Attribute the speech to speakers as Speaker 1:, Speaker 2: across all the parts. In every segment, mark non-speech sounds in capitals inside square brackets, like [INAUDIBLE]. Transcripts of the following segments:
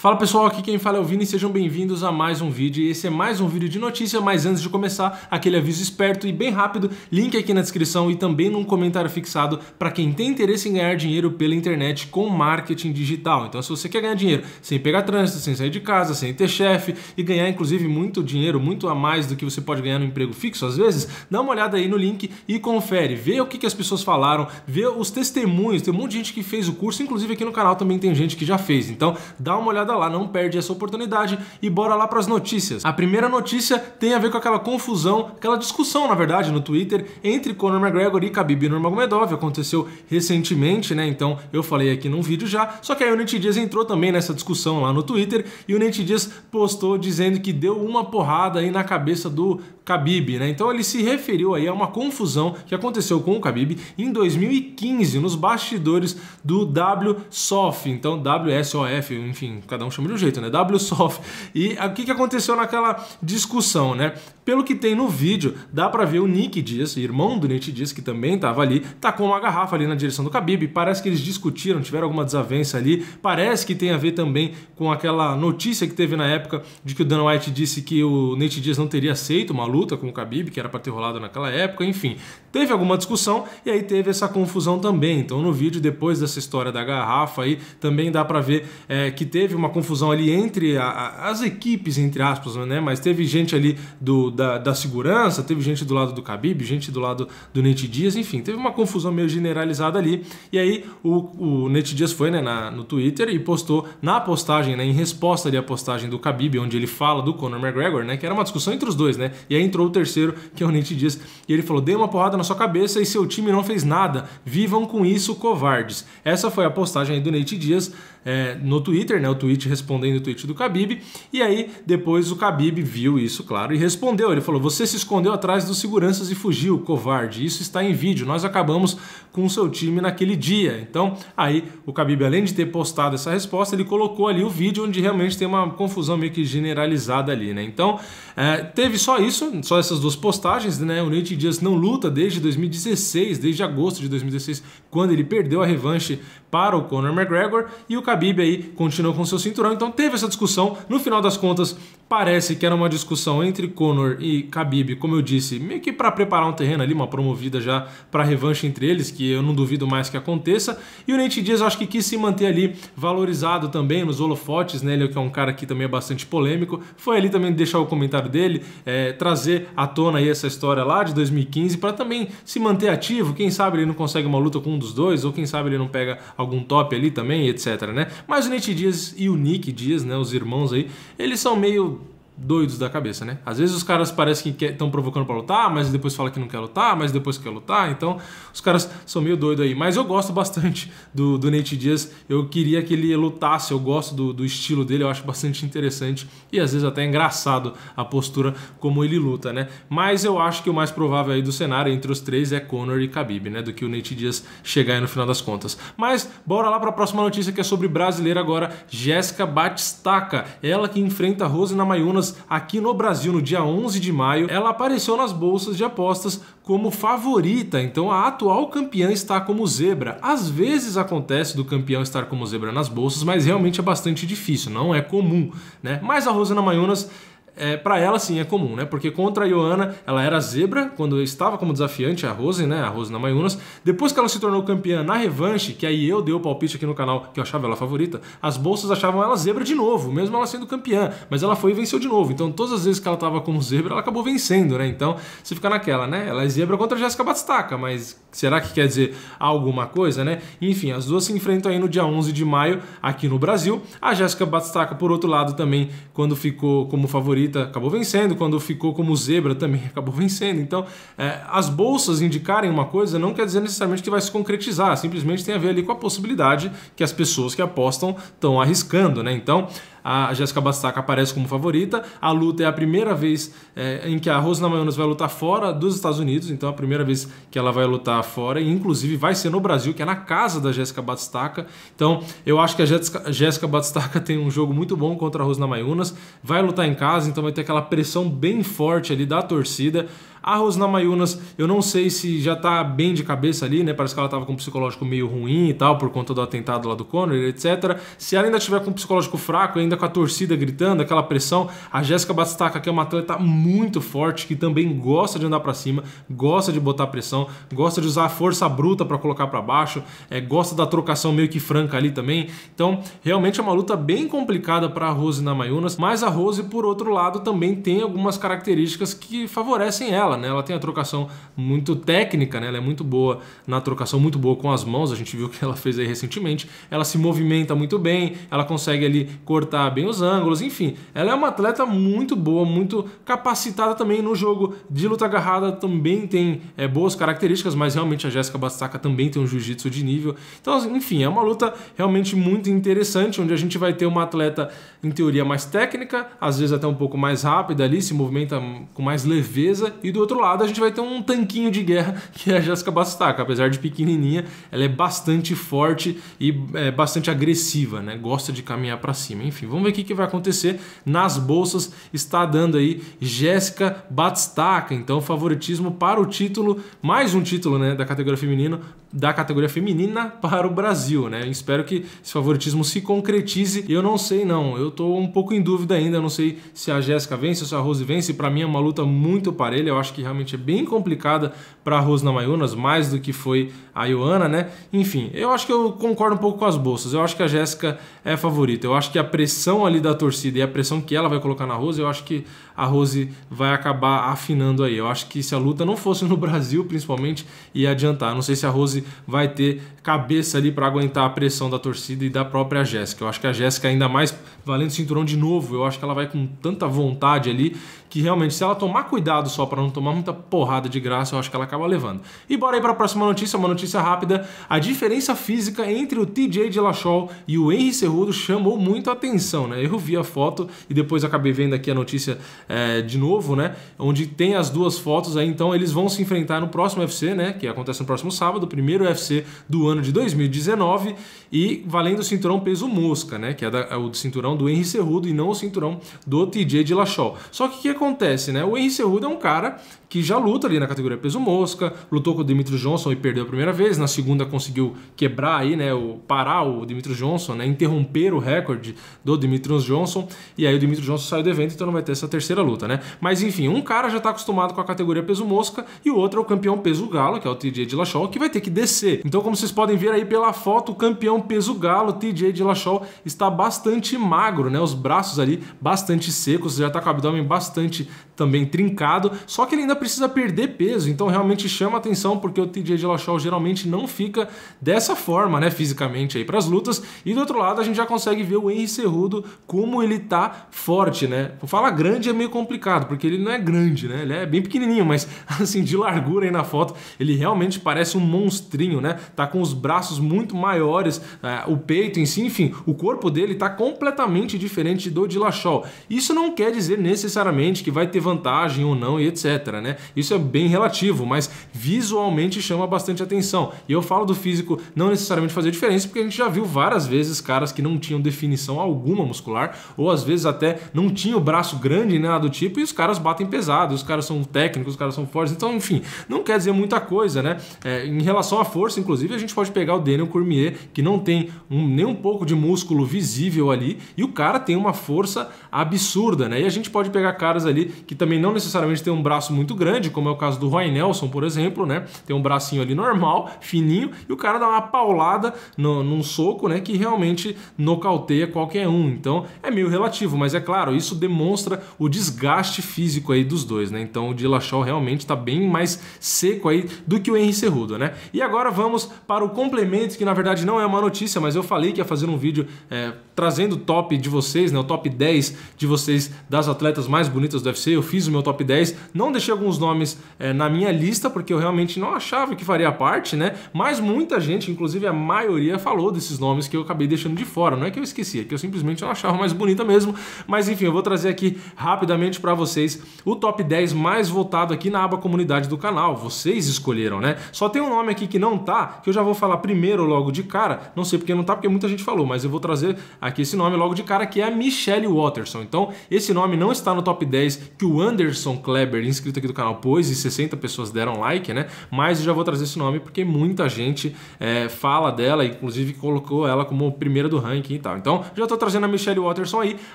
Speaker 1: Fala pessoal, aqui quem fala é o Vini, sejam bem-vindos a mais um vídeo. Esse é mais um vídeo de notícia, mas antes de começar, aquele aviso esperto e bem rápido, link aqui na descrição e também num comentário fixado para quem tem interesse em ganhar dinheiro pela internet com marketing digital. Então, se você quer ganhar dinheiro sem pegar trânsito, sem sair de casa, sem ter chefe e ganhar inclusive muito dinheiro, muito a mais do que você pode ganhar no emprego fixo às vezes, dá uma olhada aí no link e confere, vê o que, que as pessoas falaram, vê os testemunhos, tem um monte de gente que fez o curso, inclusive aqui no canal também tem gente que já fez. Então, dá uma olhada olhada lá, não perde essa oportunidade e bora lá para as notícias. A primeira notícia tem a ver com aquela confusão, aquela discussão, na verdade, no Twitter entre Conor McGregor e Khabib Nurmagomedov, aconteceu recentemente, né? Então, eu falei aqui num vídeo já, só que aí o Nate Diaz entrou também nessa discussão lá no Twitter e o Nate Diaz postou dizendo que deu uma porrada aí na cabeça do Khabib, né? Então ele se referiu aí a uma confusão que aconteceu com o Khabib em 2015 nos bastidores do WSOF, então WSOF, enfim, cada um chama de um jeito, né? WSoft. E ah, o que, que aconteceu naquela discussão, né? Pelo que tem no vídeo, dá para ver o Nick Dias, irmão do Nate Dias, que também estava ali, tacou uma garrafa ali na direção do Khabib. Parece que eles discutiram, tiveram alguma desavença ali. Parece que tem a ver também com aquela notícia que teve na época de que o Dana White disse que o Nate Dias não teria aceito uma luta com o Khabib, que era para ter rolado naquela época. Enfim, teve alguma discussão e aí teve essa confusão também. Então no vídeo, depois dessa história da garrafa aí, também dá para ver é, que teve uma confusão ali entre a, a, as equipes, entre aspas, né? Mas teve gente ali do, da, da, segurança, teve gente do lado do Khabib, gente do lado do Nate Dias, enfim, teve uma confusão meio generalizada ali. E aí o, o Nate Dias foi né, na, no Twitter e postou na postagem, né, em resposta ali à postagem do Khabib, onde ele fala do Conor McGregor, né? Que era uma discussão entre os dois, né? E aí entrou o terceiro, que é o Nate Dias, e ele falou: dei uma porrada na sua cabeça e seu time não fez nada. Vivam com isso, covardes. Essa foi a postagem do Nate Dias é, no Twitter, né? O tweet respondendo o tweet do Khabib. E aí depois o Khabib viu isso, claro, e respondeu. Ele falou: "Você se escondeu atrás dos seguranças e fugiu, covarde. Isso está em vídeo. Nós acabamos com o seu time naquele dia". Então, aí o Khabib além de ter postado essa resposta, ele colocou ali o vídeo onde realmente tem uma confusão meio que generalizada ali, né? Então, é, teve só isso, só essas duas postagens, né? O Nate Dias não luta desde 2016, desde agosto de 2016, quando ele perdeu a revanche para o Conor McGregor e o Khabib aí continua com seu cinturão. Então teve essa discussão. No final das contas, Parece que era uma discussão entre Conor e Khabib, como eu disse, meio que para preparar um terreno ali, uma promovida já para revanche entre eles, que eu não duvido mais que aconteça. E o Nate Diaz acho que quis se manter ali valorizado também nos holofotes, né? Ele que é um cara que também é bastante polêmico. Foi ali também deixar o comentário dele, é, trazer à tona aí essa história lá de 2015 para também se manter ativo. Quem sabe ele não consegue uma luta com um dos dois, ou quem sabe ele não pega algum top ali também, etc, né? Mas o Nate Diaz e o Nick Diaz, né, os irmãos aí, eles são meio doidos da cabeça, né? Às vezes os caras parecem que estão provocando para lutar, mas depois fala que não quer lutar, mas depois quer lutar, então os caras são meio doidos aí. Mas eu gosto bastante do, do Nate Diaz, eu queria que ele lutasse, eu gosto do, do estilo dele, eu acho bastante interessante e às vezes até é engraçado a postura como ele luta, né? Mas eu acho que o mais provável aí do cenário entre os três é Conor e Khabib, né? Do que o Nate Diaz chegar aí no final das contas. Mas bora lá para a próxima notícia que é sobre brasileira agora, Jéssica Batistaca, ela que enfrenta Rose Mayunas aqui no Brasil no dia 11 de maio, ela apareceu nas bolsas de apostas como favorita, então a atual campeã está como zebra. Às vezes acontece do campeão estar como zebra nas bolsas, mas realmente é bastante difícil, não é comum, né? Mas a Rosana Maionas é, para ela sim é comum, né? Porque contra a Joana, ela era zebra quando estava como desafiante a Rose, né? A Rose na Mayunas. Depois que ela se tornou campeã na revanche, que aí eu dei o palpite aqui no canal que eu achava ela favorita, as bolsas achavam ela zebra de novo, mesmo ela sendo campeã. Mas ela foi e venceu de novo. Então todas as vezes que ela estava como zebra, ela acabou vencendo, né? Então se fica naquela, né? Ela é zebra contra a Jéssica Batistaca, mas será que quer dizer alguma coisa, né? Enfim, as duas se enfrentam aí no dia 11 de maio aqui no Brasil. A Jéssica Batistaca, por outro lado, também quando ficou como favorita favorita acabou vencendo, quando ficou como zebra também [LAUGHS] acabou vencendo. Então, é, as bolsas indicarem uma coisa não quer dizer necessariamente que vai se concretizar, simplesmente tem a ver ali com a possibilidade que as pessoas que apostam estão arriscando, né? Então, a Jéssica Bastaca aparece como favorita. A luta é a primeira vez é, em que a Rosna Maionas vai lutar fora dos Estados Unidos, então é a primeira vez que ela vai lutar fora, e inclusive vai ser no Brasil, que é na casa da Jéssica Batistaca. Então eu acho que a Jéssica Batistaca [LAUGHS] tem um jogo muito bom contra a Rosna Maionas, vai lutar em casa, então vai ter aquela pressão bem forte ali da torcida. A ah, Mayunas, eu não sei se já tá bem de cabeça ali, né? Parece que ela tava com um psicológico meio ruim e tal, por conta do atentado lá do Conor, etc. Se ela ainda tiver com um psicológico fraco, ainda com a torcida gritando, aquela pressão, a Jéssica Bastaca que é uma atleta muito forte, que também gosta de andar para cima, gosta de botar pressão, gosta de usar a força bruta para colocar para baixo, é, gosta da trocação meio que franca ali também. Então, realmente é uma luta bem complicada para a Rose na Mayunas, mas a Rose, por outro lado, também tem algumas características que favorecem ela né? Ela tem a trocação muito técnica, né? Ela é muito boa na trocação, muito boa com as mãos. A gente viu que ela fez aí recentemente. Ela se movimenta muito bem, ela consegue ali cortar bem os ângulos, enfim. Ela é uma atleta muito boa, muito capacitada também no jogo de luta agarrada, também tem é, boas características, mas realmente a Jéssica Bastaca também tem um jiu-jitsu de nível. Então, assim, enfim, é uma luta realmente muito interessante, onde a gente vai ter uma atleta, em teoria, mais técnica, às vezes até um pouco mais rápida ali, se movimenta com mais leveza, e do do outro lado a gente vai ter um tanquinho de guerra [LAUGHS] que é a Jéssica Bastaca. Apesar de pequenininha, ela é bastante forte e é bastante agressiva, né? Gosta de caminhar para cima. Enfim, vamos ver o que, que vai acontecer nas bolsas. Está dando aí Jéssica Batistaca. Então, favoritismo para o título, mais um título, né, da categoria feminina, da categoria feminina para o Brasil, né? Espero que esse favoritismo se concretize. Eu não sei não, eu tô um pouco em dúvida ainda, não sei se a Jéssica vence, se a Rose vence. Para mim é uma luta muito parelha. Eu acho acho que realmente é bem complicada para a Rosna Mayunas, mais do que foi a Ioana, né? Enfim, eu acho que eu concordo um pouco com as bolsas. Eu acho que a Jéssica é a favorita. Eu acho que a pressão ali da torcida e a pressão que ela vai colocar na Rose, eu acho que a Rose vai acabar afinando aí. Eu acho que se a luta não fosse no [LAUGHS] Brasil, principalmente, ia adiantar. Eu não sei se a Rose vai ter cabeça ali para aguentar a pressão da torcida e da própria Jéssica. Eu acho que a Jéssica ainda mais valendo cinturão de novo. Eu acho que ela vai com tanta vontade ali que realmente se ela tomar cuidado só para não tomar tomar muita porrada de graça, eu acho que ela acaba levando. E bora aí para a próxima notícia, uma notícia rápida. A diferença física entre o TJ de Dillashaw e o Henry Cerrudo chamou muito a atenção, né? Eu vi a foto e depois acabei vendo aqui a notícia é, de novo, né? Onde tem as duas fotos aí, então eles vão se enfrentar no próximo UFC, né? Que acontece no próximo sábado, o primeiro UFC do ano de 2019 e valendo o cinturão peso mosca, né? Que é, da, é o cinturão do Henry Cerrudo e não o cinturão do TJ de Dillashaw. Só que o que acontece, né? O Henry Cerrudo é um cara que já luta ali na categoria peso mosca, lutou com o Dimitri Johnson e perdeu a primeira vez, na segunda conseguiu quebrar aí, né, o, parar o Dimitri Johnson, né, interromper o recorde do Dimitri Johnson, e aí o Dimitri Johnson saiu do evento, então não vai ter essa terceira luta, né? Mas enfim, um cara já está acostumado com a categoria peso mosca e o outro é o campeão peso galo, que é o TJ Dillashaw, que vai ter que descer. Então, como vocês podem ver aí pela foto, o campeão peso galo, TJ Dillashaw, está bastante magro, né? Os braços ali bastante secos, já está com o abdômen bastante também trincado, só que ele ele ainda precisa perder peso, então realmente chama atenção porque o TJ Dillashaw geralmente não fica dessa forma, né, fisicamente aí para as lutas. E do outro lado, a gente já consegue ver o Henry Cerrudo como ele tá forte, né? Fala grande é meio complicado, porque ele não é grande, né? Ele é bem pequenininho, mas [LAUGHS] assim, de largura aí na foto, ele realmente parece um monstrinho, né? Tá com os braços muito maiores, é, o peito em si, enfim, o corpo dele tá completamente diferente do Dillashaw. Isso não quer dizer necessariamente que vai ter vantagem ou não e etc né? Isso é bem relativo, mas visualmente chama bastante atenção. E eu falo do físico não necessariamente fazer diferença, porque a gente já viu várias vezes caras que não tinham definição alguma muscular, ou às vezes até não tinha o braço grande, nem nada do tipo, e os caras batem pesado, os caras são técnicos, os caras são fortes. Então, enfim, não quer dizer muita coisa, né? É, em relação à força, inclusive, a gente pode pegar o Daniel Cormier, que não tem um, nem um pouco de músculo visível ali, e o cara tem uma força absurda, né? E a gente pode pegar caras ali que também não necessariamente tem um braço braço muito grande, como é o caso do Roy Nelson, por exemplo, né? Tem um bracinho ali normal, fininho, e o cara dá uma paulada no, num soco, né? Que realmente nocauteia qualquer um. Então é meio relativo, mas é claro, isso demonstra o desgaste físico aí dos dois, né? Então o Dillashaw realmente está bem mais seco aí do que o Henry Cerrudo, né? E agora vamos para o complemento, que na verdade não é uma notícia, mas eu falei que ia fazer um vídeo é, trazendo o top de vocês, né? O top 10 de vocês das atletas mais bonitas do UFC. Eu fiz o meu top 10, não deixei alguns nomes é, na minha lista, porque eu realmente não achava que faria parte, né? Mas muita gente, inclusive a maioria, falou desses nomes que eu acabei deixando de fora. Não é que eu esqueci, é que eu simplesmente não achava mais bonita mesmo. Mas enfim, eu vou trazer aqui rapidamente para vocês o top 10 mais votado aqui na aba comunidade do canal. Vocês escolheram, né? Só tem um nome aqui que não tá, que eu já vou falar primeiro logo de cara. Não sei porque não tá, porque muita gente falou, mas eu vou trazer aqui esse nome logo de cara, que é a Michelle Watterson. Então, esse nome não está no top 10 que o Anderson Kleber inscreveu inscrito aqui do canal, pois, e 60 pessoas deram like, né? Mas eu já vou trazer esse nome porque muita gente é, fala dela, inclusive colocou ela como primeira do ranking e tal. Então, já tô trazendo a Michelle Watterson aí.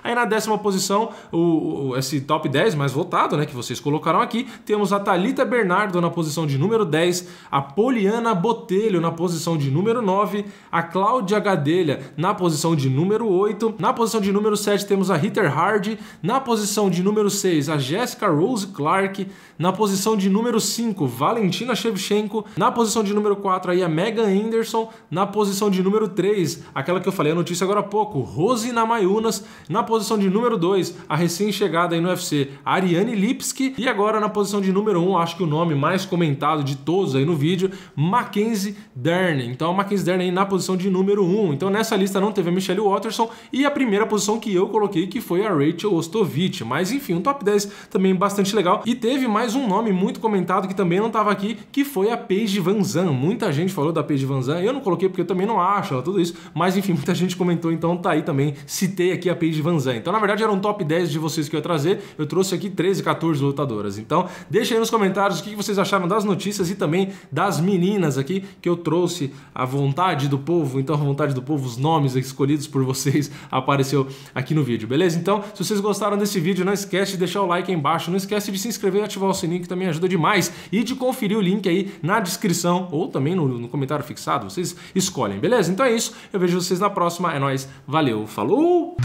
Speaker 1: Aí na décima posição, o, o, esse top 10 mais votado, né, que vocês colocaram aqui, temos a Thalita Bernardo na posição de número 10, a Poliana Botelho na posição de número 9, a Cláudia Gadelha na posição de número 8, na posição de número 7 temos a Ritter Hard, na posição de número 6 a Jessica Rose Clark, na posição de número 5, Valentina Shevchenko. Na posição de número 4, aí a Megan Anderson. Na posição de número 3, aquela que eu falei a notícia agora há pouco, Rose Namayunas. Na posição de número 2, a recém-chegada aí no UFC, Ariane Lipski. E agora na posição de número 1, um, acho que o nome mais comentado de todos aí no vídeo, Mackenzie Dern. Então a Mackenzie Dern aí na posição de número 1. Um. Então nessa lista não teve a Michelle Watterson e a primeira posição que eu coloquei que foi a Rachel Ostovich. Mas enfim, um top 10 também bastante legal. E teve teve mais um nome muito comentado que também não estava aqui, que foi a Paige Van Zan. Muita gente falou da Paige Van Zan. eu não coloquei porque eu também não acho ela tudo isso, mas enfim, muita gente comentou, então tá aí também, citei aqui a Paige Van Zan. Então na verdade era um top 10 de vocês que eu ia trazer, eu trouxe aqui 13, 14 lutadoras. Então deixa aí nos comentários o que vocês acharam das notícias e também das meninas aqui que eu trouxe à vontade do povo, então a vontade do povo, os nomes escolhidos por vocês [LAUGHS] apareceu aqui no vídeo, beleza? Então se vocês gostaram desse vídeo, não esquece de deixar o like aí embaixo, não esquece de se inscrever ativar o sininho que também ajuda demais e de conferir o link aí na descrição ou também no, no comentário fixado, vocês escolhem, beleza? Então é isso, eu vejo vocês na próxima, é nóis, valeu, falou!